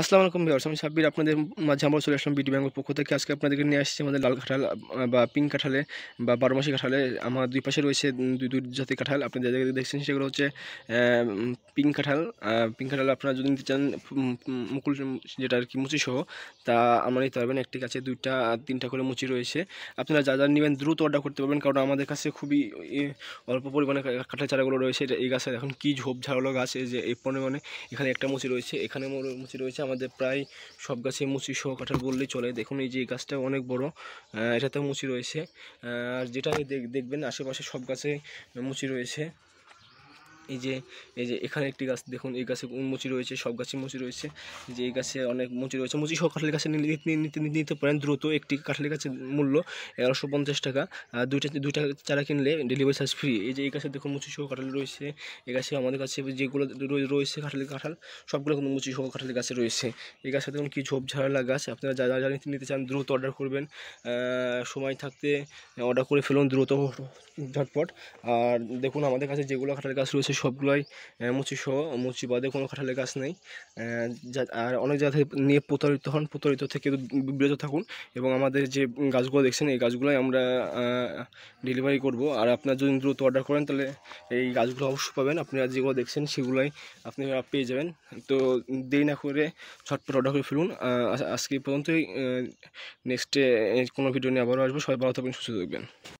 আসসালামু আলাইকুম ভিউয়ার্স আমি সাব্বির আপনাদের মাঝে আমরা চলে আসলাম বিডি ব্যাংকের পক্ষ থেকে আজকে আপনাদেরকে নিয়ে আসছি আমাদের লাল কাঁঠাল বা পিঙ্ক কাঁঠালে বা বারো মাসি কাঁঠালে আমার দুই পাশে রয়েছে দুই দুই জাতি কাঁঠাল আপনি যাদের দেখছেন সেগুলো হচ্ছে পিঙ্ক কাঁঠাল পিঙ্ক কাঁঠাল আপনারা যদি নিতে চান মুকুল যেটা আর কি মুচি সহ তা আমরা নিতে পারবেন একটি কাছে দুইটা তিনটা করে মুচি রয়েছে আপনারা যা যা নেবেন দ্রুত অর্ডার করতে পারবেন কারণ আমাদের কাছে খুবই অল্প পরিমাণে কাঁঠাল চারাগুলো রয়েছে এই গাছে এখন কী ঝোপ ঝাড়ালো গাছ এই যে এই পরিমাণে এখানে একটা মুচি রয়েছে এখানে মুচি রয়েছে আমাদের প্রায় সব গাছে মুচি সহ কাঁঠাল বললেই চলে দেখুন এই যে গাছটা অনেক বড় এটাতেও মুচি রয়েছে আর যেটা দেখবেন আশেপাশে সব গাছে মুচি রয়েছে এই যে এই যে এখানে একটি গাছ দেখুন এই গাছে মুচি রয়েছে সব গাছে মুচি রয়েছে যে এই গাছে অনেক মুচি রয়েছে মুচি সব কাঁঠালি গাছে নিতে নিতে পারেন দ্রুত একটি কাঁঠালি গাছের মূল্য এগারোশো পঞ্চাশ টাকা আর দুইটা দুইটা চারা কিনলে ডেলিভারি চার্জ ফ্রি এই যে এই গাছে দেখুন মুচি সহ কাঁঠালি রয়েছে এই গাছে আমাদের কাছে যেগুলো রয়েছে কাঁঠালি কাঁঠাল সবগুলো কিন্তু মুচি সহ কাঁঠালি গাছে রয়েছে এই গাছে দেখুন কি ঝোপঝাড়ালা গাছ আপনারা যা যা নিতে চান দ্রুত অর্ডার করবেন সময় থাকতে অর্ডার করে ফেলুন দ্রুত ঝটপট আর দেখুন আমাদের কাছে যেগুলো কাঁঠালি গাছ রয়েছে মুচি সবগুলোই মুচি সহ মুচি বাদে কোনো কাঁঠালের গাছ নেই আর অনেক জায়গা থেকে নিয়ে প্রতারিত হন প্রতারিত থেকে বিরত থাকুন এবং আমাদের যে গাছগুলো দেখছেন এই গাছগুলোই আমরা ডেলিভারি করব আর আপনার যদি দ্রুত অর্ডার করেন তাহলে এই গাছগুলো অবশ্যই পাবেন আপনারা যেগুলো দেখছেন সেগুলোই আপনারা পেয়ে যাবেন তো দেরি না করে ছটপট অর্ডার করে ফেলুন আজকে পর্যন্তই নেক্সটে কোনো ভিডিও নিয়ে আবারও আসবো সবাই ভালো থাকবেন সুস্থ থাকবেন